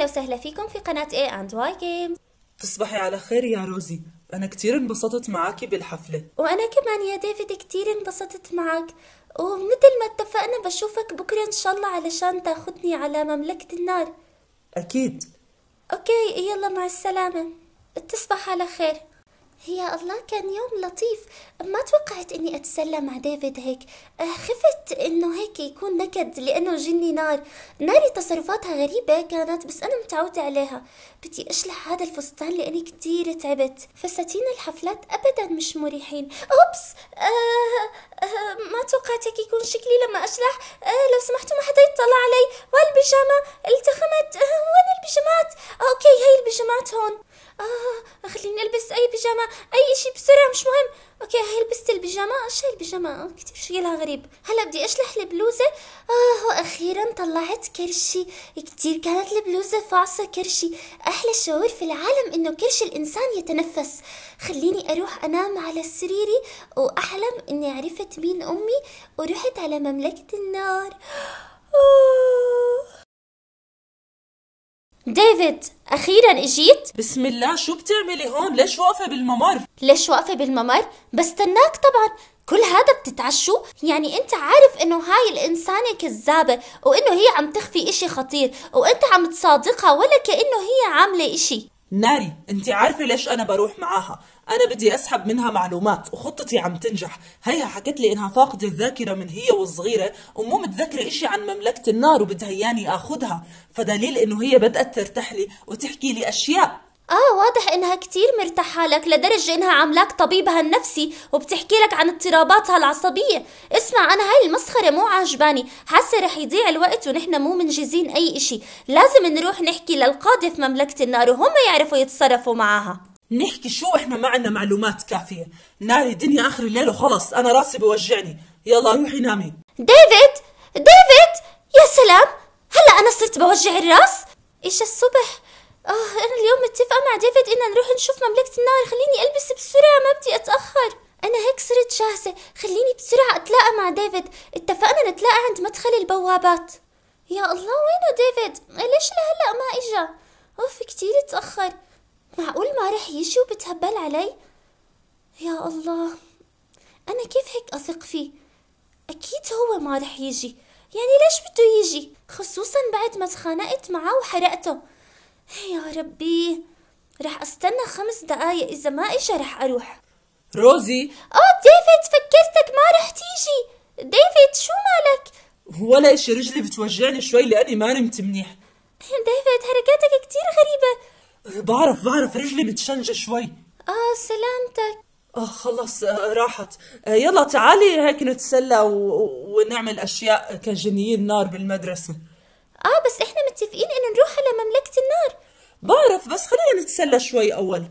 أهلا وسهلا فيكم في قناة A and Y Games تصبحي على خير يا روزي أنا كتير انبسطت معاكي بالحفلة وأنا كمان يا ديفيد كتير انبسطت معك ومثل ما اتفقنا بشوفك بكرة إن شاء الله علشان تاخدني على مملكة النار أكيد أوكي يلا مع السلامة تصبح على خير يا الله كان يوم لطيف ما توقعت اني اتسلى مع ديفيد هيك أه، خفت انه هيك يكون نكد لانه جني نار ناري تصرفاتها غريبة كانت بس انا متعودة عليها بدي اشلح هذا الفستان لاني كتير تعبت فساتين الحفلات ابدا مش مريحين اوبس آه آه ما توقعت هيك يكون شكلي لما اشلح آه لو سمحتوا ما حدا يطلع علي والبيجامة التخمت آه وين البيجامات اوكي هي البيجامات هون آه خليني ألبس أي بيجامة أي شيء بسرعة مش مهم أوكي هاي لبست البيجامة إيش هاي البيجامة كتير شكلها غريب هلا بدي أشلح البلوزة آه وأخيرا طلعت كرشي كتير كانت البلوزة فاصة كرشي أحلى شعور في العالم إنه كرش الإنسان يتنفس خليني أروح أنام على سريري وأحلم إني عرفت مين أمي ورحت على مملكة النار أوه. ديفيد أخيرا إجيت؟ بسم الله شو بتعملي هون؟ ليش واقفة بالممر؟ ليش واقفة بالممر؟ بستناك طبعا كل هذا بتتعشوا؟ يعني انت عارف انه هاي الانسانة كذابة وانه هي عم تخفي اشي خطير وانت عم تصادقها ولا كأنه هي عاملة اشي ناري انت عارفة ليش انا بروح معاها أنا بدي أسحب منها معلومات وخطتي عم تنجح هيها حكت لي إنها فاقدة الذاكرة من هي وصغيرة ومو متذكرة إشي عن مملكة النار وبدها إياني آخدها فدليل إنه هي بدأت ترتاح لي وتحكي لي أشياء آه واضح إنها كتير مرتاحة لك لدرجة إنها عاملاك طبيبها النفسي وبتحكي لك عن اضطراباتها العصبية اسمع أنا هاي المسخرة مو عاجباني حاسة رح يضيع الوقت ونحن مو منجزين أي إشي لازم نروح نحكي للقاضي في مملكة النار وهم يعرفوا يتصرفوا معاها نحكي شو احنا ما عندنا معلومات كافيه ناري الدنيا اخر الليل وخلص انا راسي بوجعني يلا روحي نامي ديفيد ديفيد يا سلام هلا انا صرت بوجع الراس ايش الصبح اه انا اليوم متفقه مع ديفيد اننا نروح نشوف مملكه النار خليني البس بسرعه ما بدي اتاخر انا هيك صرت جاهزه خليني بسرعه اتلاقى مع ديفيد اتفقنا نتلاقى عند مدخل البوابات يا الله وينه ديفيد ليش لهلا ما اجا اوف كتير تاخر معقول ما رح يجي وبتهبل علي؟ يا الله أنا كيف هيك أثق فيه؟ أكيد هو ما رح يجي يعني ليش بده يجي؟ خصوصا بعد ما تخانقت معه وحرقته يا ربي رح استنى خمس دقايق إذا ما إجا رح أروح روزي أو ديفيد فكرتك ما رح تيجي ديفيد شو مالك؟ ولا إشي رجلي بتوجعني شوي لأني ما نمت منيح ديفيد حركاتك كتير غريبة بعرف بعرف رجلي بتشنج شوي اه سلامتك اه خلص آه راحت آه يلا تعالي هيك نتسلى و... ونعمل اشياء كجنيين نار بالمدرسه اه بس احنا متفقين انه نروح على مملكه النار بعرف بس خلينا نتسلى شوي اول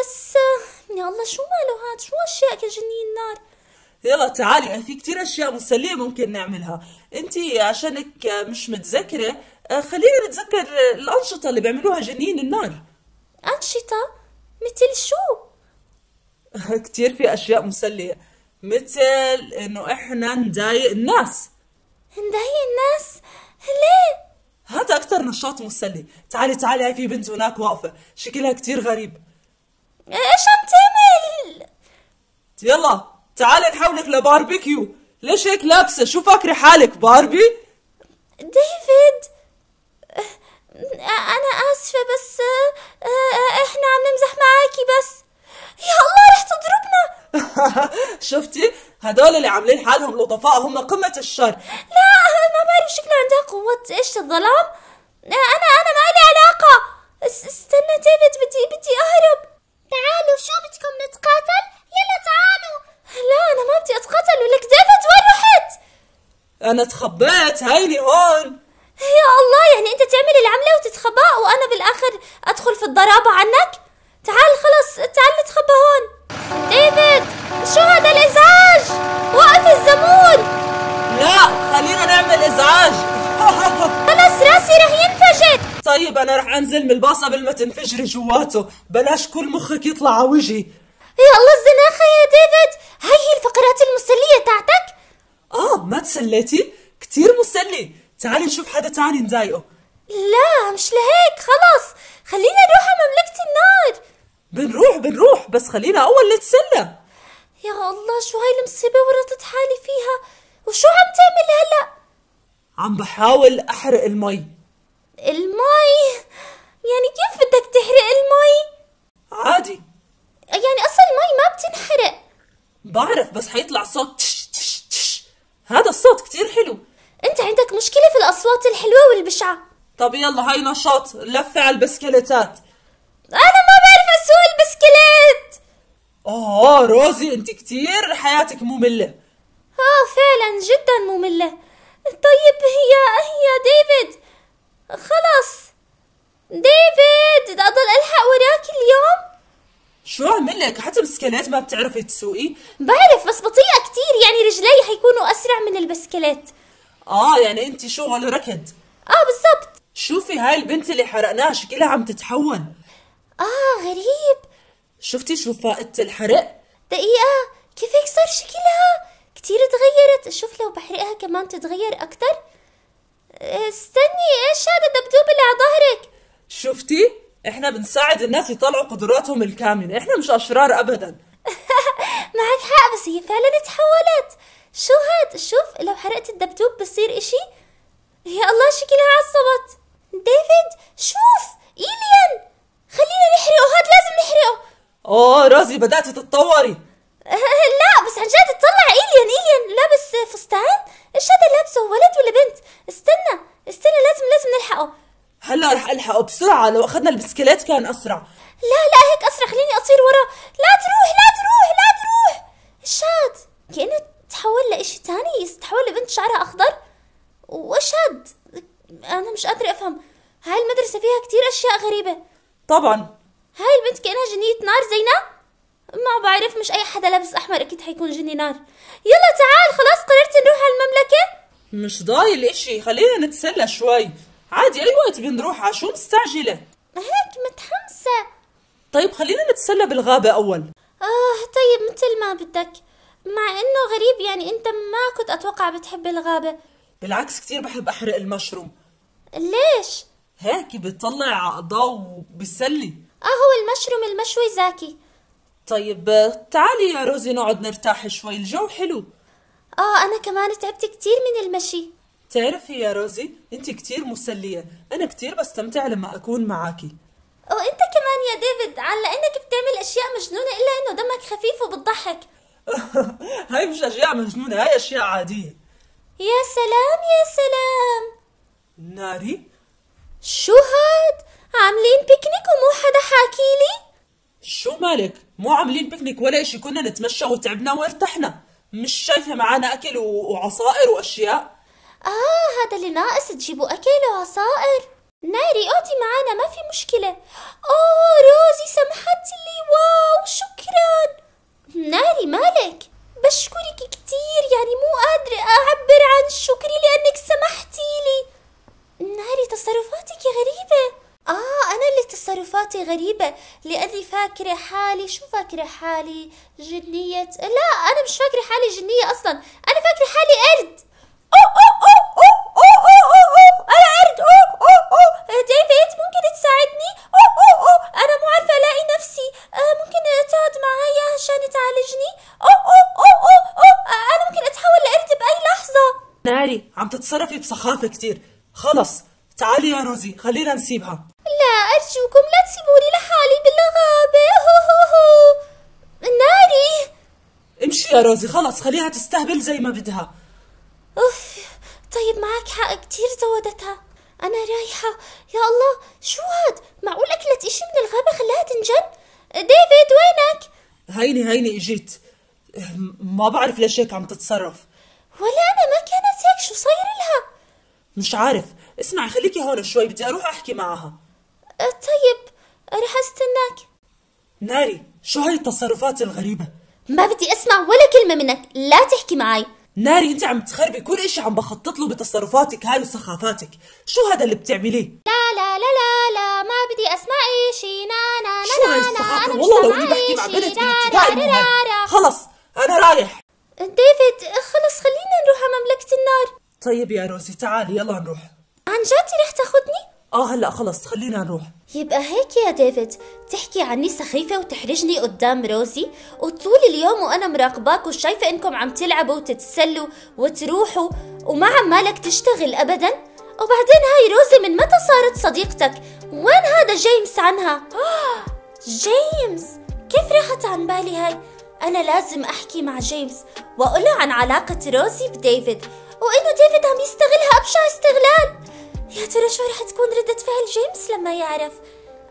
بس آه، يا الله شو ماله هاد شو اشياء كجنيين نار يلا تعالي في كتير اشياء مسليه ممكن نعملها انت عشانك مش متذكره آه، خلينا نتذكر آه، الأنشطة اللي بيعملوها جنين النار أنشطة؟ مثل شو؟ آه، كتير في أشياء مسلية مثل إنه إحنا نضايق الناس نضايق الناس؟ ليه؟ هذا أكتر نشاط مسلي تعالي تعالي هاي في بنت هناك واقفة شكلها كتير غريب إيش عم تعمل؟ يلا تعالي نحولك لباربيكيو ليش هيك لابسة شو فاكرة حالك باربي؟ ديفيد أه، أنا آسفة بس أه، أه، إحنا عم نمزح معاكي بس يا الله رح تضربنا شفتي هدول اللي عاملين حالهم لطفاء هم قمة الشر لا ما بعرف شكلها عندها قوة إيش الظلام أنا أنا ما لي علاقة استنى ديفيد بدي بدي أهرب تعالوا شو بدكم نتقاتل يلا تعالوا لا أنا ما بدي أتقاتل ولك ديفيد وين رحت أنا تخبيت هيني هون يا الله تعمل العملة وتتخبى وأنا بالآخر أدخل في الضرابة عنك تعال خلص تعال نتخبى هون ديفيد شو هذا الإزعاج وقف الزمون لا خلينا نعمل إزعاج خلص راسي رح ينفجر طيب أنا رح أنزل من الباص قبل ما تنفجري جواته بلاش كل مخك يطلع على وجهي يا الله الزناخة يا ديفيد هاي هي الفقرات المسلية تاعتك آه ما تسليتي كتير مسلي تعالي نشوف حدا تاني نضايقه لا مش لهيك خلص خلينا نروح على مملكة النار بنروح بنروح بس خلينا أول نتسلى يا الله شو هاي المصيبة ورطت حالي فيها وشو عم تعمل هلأ عم بحاول أحرق المي المي يعني كيف بدك تحرق المي عادي يعني أصل المي ما بتنحرق بعرف بس حيطلع صوت تش تش تش هذا الصوت كتير حلو انت عندك مشكلة في الأصوات الحلوة والبشعة طب يلا هاي نشاط لفة على البسكليتات أنا ما بعرف أسوق البسكليت آه روزي أنت كتير حياتك مملة آه فعلا جدا مملة طيب هي هي ديفيد خلص ديفيد أضل ألحق وراك اليوم شو أعمل لك حتى بسكليت ما بتعرفي تسوقي بعرف بس بطيئة كتير يعني رجلي حيكونوا أسرع من البسكليت آه يعني أنت شغل ركض آه بالضبط شوفي هاي البنت اللي حرقناها شكلها عم تتحول آه غريب شفتي شو فائدة الحرق؟ دقيقة كيف هيك صار شكلها؟ كتير تغيرت شوف لو بحرقها كمان تتغير أكتر آه، استني ايش هذا الدبدوب اللي على ظهرك؟ شفتي؟ احنا بنساعد الناس يطلعوا قدراتهم الكاملة احنا مش أشرار أبدا معك حق بس هي فعلا تحولت شو هاد؟ شوف لو حرقت الدبدوب بصير اشي؟ يا الله شكلها عصبت ديفيد شوف إيليان خلينا نحرقه هاد لازم نحرقه اه رازي بدأت تتطوري لا بس عن جد تطلع إيليان إيليان لابس فستان ايش هذا لابسه ولد ولا بنت استنى استنى لازم لازم نلحقه هلا رح الحقه بسرعه لو اخذنا البسكليت كان اسرع لا لا هيك اسرع خليني اطير وراه لا تروح لا تروح لا تروح الشاد كانه تحول لإشي تاني تحول لبنت شعرها اخضر واشهد انا مش قادره افهم هاي المدرسه فيها كتير اشياء غريبه طبعا هاي البنت كانها جنية نار زينا ما بعرف مش اي حدا لابس احمر اكيد حيكون جني نار يلا تعال خلاص قررت نروح على المملكه مش ضايل اشي خلينا نتسلى شوي عادي اي وقت بنروح عشو مستعجله هيك متحمسه طيب خلينا نتسلى بالغابه اول اه طيب مثل ما بدك مع انه غريب يعني انت ما كنت اتوقع بتحب الغابه بالعكس كثير بحب احرق المشروم ليش؟ هيك بتطلع على أعضاء وبتسلي أهو آه، المشروم المشوي زاكي طيب آه، تعالي يا روزي نقعد نرتاح شوي الجو حلو آه أنا كمان تعبت كتير من المشي تعرفي يا روزي أنت كتير مسلية أنا كتير بستمتع لما أكون معاكي وأنت كمان يا ديفيد على إنك بتعمل أشياء مجنونة إلا إنه دمك خفيف وبتضحك هاي مش أشياء مجنونة هاي أشياء عادية يا سلام يا سلام ناري شو هاد؟ عاملين بيكنيك ومو حدا حاكي لي؟ شو مالك؟ مو عاملين بيكنيك ولا اشي كنا نتمشى وتعبنا وارتحنا مش شايفة معانا أكل وعصائر وأشياء آه هذا اللي ناقص تجيبوا أكل وعصائر ناري اقعدي معانا ما في مشكلة أوه روزي سمحت لي نفسي غريبة لأني فاكرة حالي شو فاكرة حالي جنية لا أنا مش فاكرة حالي جنية أصلا أنا فاكرة حالي قرد أو أو أو أو أو أو أو أو أنا قرد أو أو أو ديفيد ممكن تساعدني أو أو أو أنا مو عارفة ألاقي نفسي ممكن تقعد معايا عشان تعالجني أو أو أو أو أو أنا ممكن أتحول لقرد بأي لحظة ناري عم تتصرفي بسخافة كتير خلص تعالي يا روزي خلينا نسيبها أرجوكم لا تسيبوني لحالي بالغابة هو هو هو ناري امشي يا روزي خلص خليها تستهبل زي ما بدها أوف طيب معك حق كتير زودتها أنا رايحة يا الله شو هاد معقول أكلت إشي من الغابة خلاها تنجن ديفيد وينك هيني هيني إجيت ما بعرف ليش هيك عم تتصرف ولا أنا ما كانت هيك شو صاير لها مش عارف اسمعي خليكي هون شوي بدي أروح أحكي معها طيب رح استناك ناري شو هاي التصرفات الغريبة؟ ما بدي أسمع ولا كلمة منك لا تحكي معي ناري انت عم تخربي كل اشي عم بخطط له بتصرفاتك هاي وسخافاتك شو هذا اللي بتعمليه لا لا لا لا لا ما بدي اسمع اشي نا نا نا شو هاي السخافه والله لو اني بحكي مع بنت من ابتدائي خلص انا رايح ديفيد خلص خلينا نروح على مملكة النار طيب يا روزي تعالي يلا نروح عن جد رح تاخذني اه هلا خلص خلينا نروح يبقى هيك يا ديفيد تحكي عني سخيفة وتحرجني قدام روزي وطول اليوم وأنا مراقباك وشايفة إنكم عم تلعبوا وتتسلوا وتروحوا وما عمالك تشتغل أبدا وبعدين هاي روزي من متى صارت صديقتك وين هذا جيمس عنها آه، جيمس كيف راحت عن بالي هاي أنا لازم أحكي مع جيمس واقول عن علاقة روزي بديفيد وإنه ديفيد عم يستغلها أبشع استغلال يا ترى شو رح تكون ردة فعل جيمس لما يعرف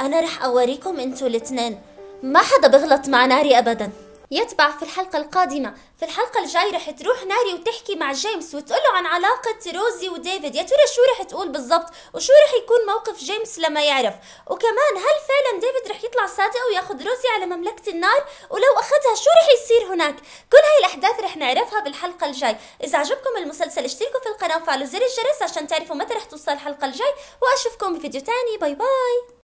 أنا رح أوريكم أنتوا الاتنين ما حدا بغلط مع ناري أبداً يتبع في الحلقة القادمة في الحلقة الجاي رح تروح ناري وتحكي مع جيمس وتقول له عن علاقة روزي وديفيد يا ترى شو رح تقول بالضبط وشو رح يكون موقف جيمس لما يعرف وكمان هل فعلا ديفيد رح يطلع صادق وياخذ روزي على مملكة النار ولو أخذها شو رح يصير هناك كل هاي الأحداث رح نعرفها بالحلقة الجاي إذا عجبكم المسلسل اشتركوا في القناة وفعلوا زر الجرس عشان تعرفوا متى رح توصل الحلقة الجاي وأشوفكم بفيديو تاني باي باي